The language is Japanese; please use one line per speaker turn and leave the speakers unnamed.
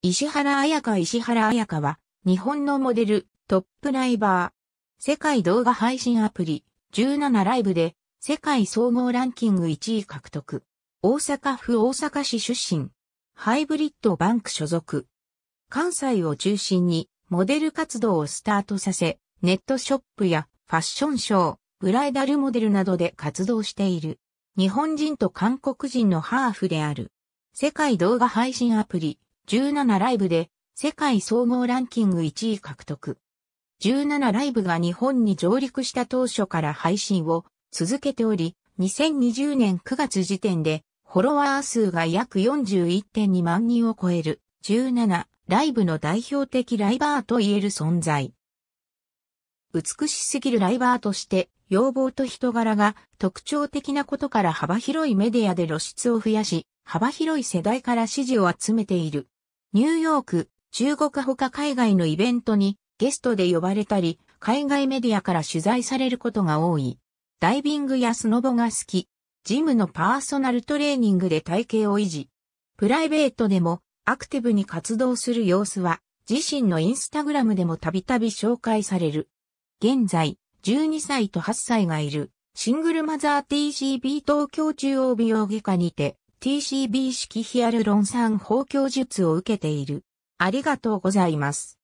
石原彩香石原彩香は、日本のモデル、トップライバー。世界動画配信アプリ、17ライブで、世界総合ランキング1位獲得。大阪府大阪市出身。ハイブリッドバンク所属。関西を中心に、モデル活動をスタートさせ、ネットショップやファッションショー、ブライダルモデルなどで活動している。日本人と韓国人のハーフである。世界動画配信アプリ、17ライブで世界総合ランキング1位獲得。17ライブが日本に上陸した当初から配信を続けており、2020年9月時点でフォロワー数が約41.2万人を超える17ライブの代表的ライバーと言える存在。美しすぎるライバーとして要望と人柄が特徴的なことから幅広いメディアで露出を増やし、幅広い世代から支持を集めている。ニューヨーク、中国ほか海外のイベントにゲストで呼ばれたり、海外メディアから取材されることが多い。ダイビングやスノボが好き。ジムのパーソナルトレーニングで体型を維持。プライベートでもアクティブに活動する様子は自身のインスタグラムでもたびたび紹介される。現在、12歳と8歳がいるシングルマザー TCB 東京中央美容外科にて TCB 式ヒアルロン酸包強術を受けている。ありがとうございます。